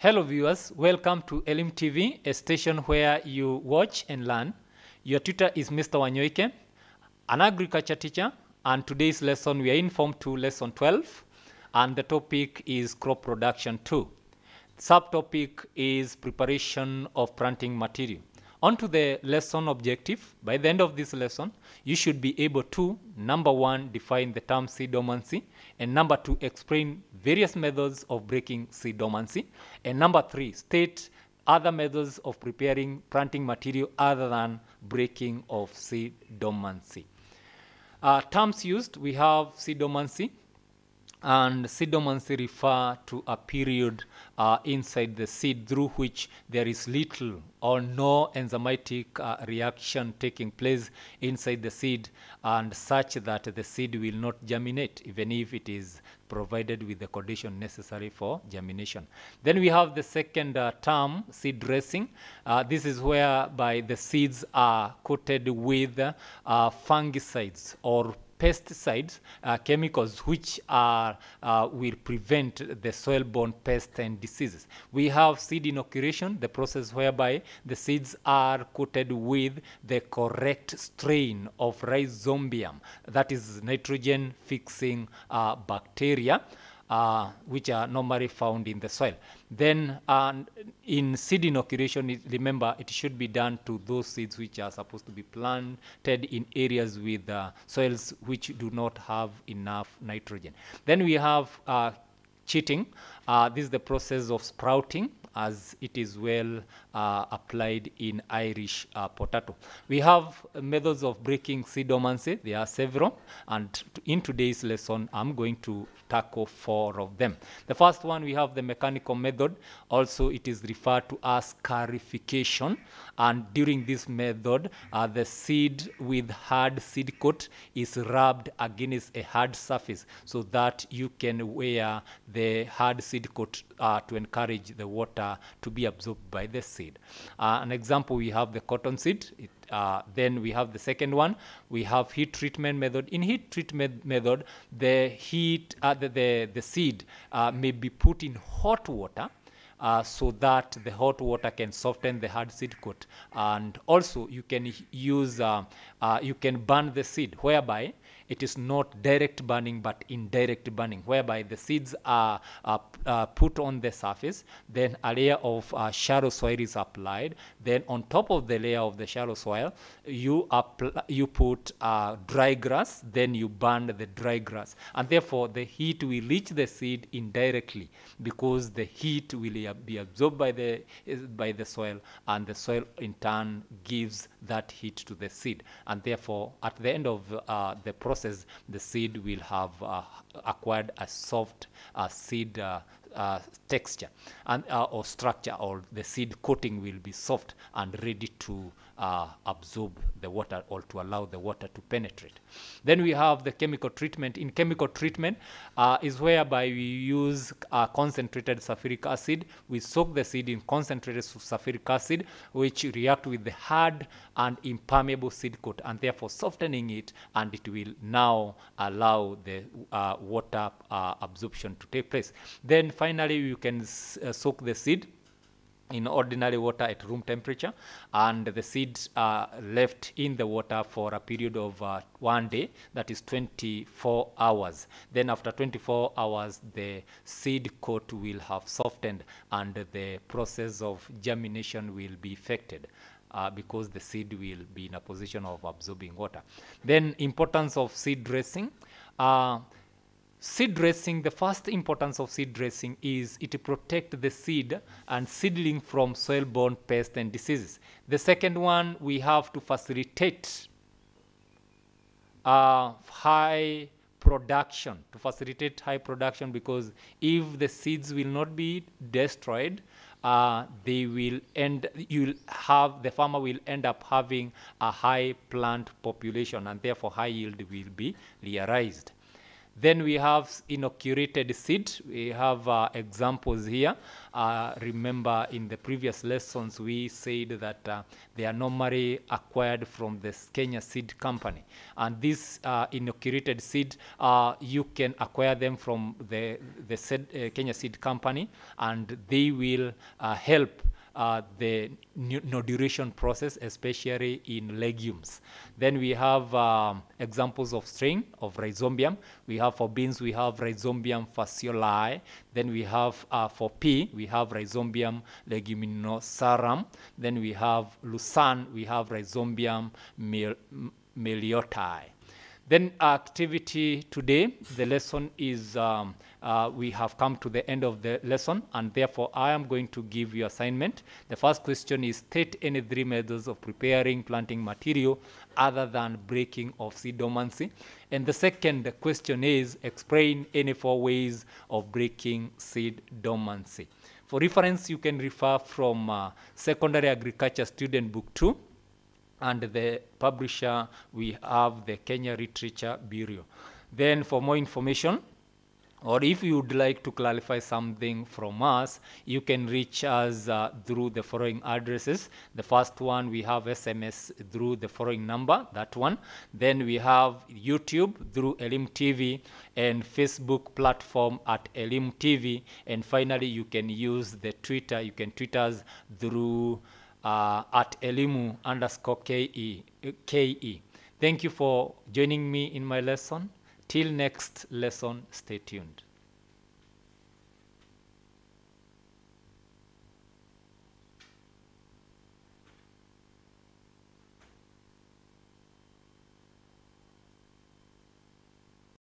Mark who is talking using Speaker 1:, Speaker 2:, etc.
Speaker 1: Hello viewers, welcome to Elim TV, a station where you watch and learn. Your tutor is Mr. Wanyoike, an agriculture teacher, and today's lesson we are in form 2, lesson 12, and the topic is crop production 2. Subtopic is preparation of planting material. Onto the lesson objective. By the end of this lesson, you should be able to, number one, define the term seed dormancy, and number two, explain various methods of breaking seed dormancy, and number three, state other methods of preparing planting material other than breaking of seed dormancy. Uh, terms used, we have seed dormancy, and seed dormancy refer to a period uh, inside the seed through which there is little or no enzymatic uh, reaction taking place inside the seed and such that the seed will not germinate even if it is provided with the condition necessary for germination. Then we have the second uh, term, seed dressing. Uh, this is whereby the seeds are coated with uh, fungicides or pesticides, uh, chemicals which are, uh, will prevent the soil-borne pests and diseases. We have seed inoculation, the process whereby the seeds are coated with the correct strain of rhizombium, that is nitrogen-fixing uh, bacteria uh, which are normally found in the soil. Then uh, in seed inoculation, it, remember it should be done to those seeds which are supposed to be planted in areas with uh, soils which do not have enough nitrogen. Then we have uh, cheating. Uh, this is the process of sprouting as it is well uh, applied in Irish uh, potato. We have methods of breaking seed dormancy. There are several, and in today's lesson, I'm going to tackle four of them. The first one, we have the mechanical method. Also, it is referred to as scarification. And during this method, uh, the seed with hard seed coat is rubbed against a hard surface so that you can wear the hard seed coat uh, to encourage the water to be absorbed by the seed. Uh, an example, we have the cotton seed. It, uh, then we have the second one. We have heat treatment method. In heat treatment method, the heat, uh, the, the, the, seed may be put in hot water uh, so that the hot water can soften the hard seed coat. And also, you can use, uh, uh, you can burn the seed, whereby it is not direct burning but indirect burning, whereby the seeds are, uh, put on the surface, then a layer of uh, shallow soil is applied, then on top of the layer of the shallow soil, you, you put uh, dry grass, then you burn the dry grass. And therefore, the heat will reach the seed indirectly because the heat will be absorbed by the, by the soil, and the soil in turn gives that heat to the seed. And therefore, at the end of uh, the process, process, the seed will have uh, acquired a soft seed uh, uh, texture and, uh, or structure or the seed coating will be soft and ready to uh, absorb the water or to allow the water to penetrate. Then we have the chemical treatment. In chemical treatment uh, is whereby we use uh, concentrated sulfuric acid. We soak the seed in concentrated sulfuric acid which react with the hard and impermeable seed coat and therefore softening it and it will now allow the uh, water absorption to take place. Then finally you can uh, soak the seed in ordinary water at room temperature and the seeds are left in the water for a period of uh, one day that is 24 hours then after 24 hours the seed coat will have softened and the process of germination will be effected uh, because the seed will be in a position of absorbing water then importance of seed dressing uh, Seed dressing, the first importance of seed dressing is it protects the seed and seedling from soil-borne pests and diseases. The second one, we have to facilitate uh, high production, to facilitate high production because if the seeds will not be destroyed, uh, they will end, you'll have, the farmer will end up having a high plant population and therefore high yield will be realized. Then we have inoculated seed. We have uh, examples here. Uh, remember in the previous lessons we said that uh, they are normally acquired from the Kenya seed company. And these uh, inoculated seed, uh, you can acquire them from the, the uh, Kenya seed company and they will help uh, the nodulation process, especially in legumes. Then we have um, examples of strain of rhizombium. We have for beans, we have rhizombium fascioli. Then we have uh, for pea, we have rhizombium leguminosarum. Then we have lucerne, we have rhizombium meliloti. Then activity today, the lesson is, um, uh, we have come to the end of the lesson, and therefore I am going to give you assignment. The first question is state any three methods of preparing planting material other than breaking of seed dormancy. And the second question is explain any four ways of breaking seed dormancy. For reference, you can refer from uh, Secondary Agriculture Student Book 2, and the publisher we have the Kenya Literature Bureau. Then for more information, or if you would like to clarify something from us, you can reach us uh, through the following addresses. The first one, we have SMS through the following number, that one. Then we have YouTube through Elim TV and Facebook platform at Elim TV. And finally, you can use the Twitter. You can tweet us through uh, at elimu underscore KE, KE. Thank you for joining me in my lesson. Till next lesson, stay tuned.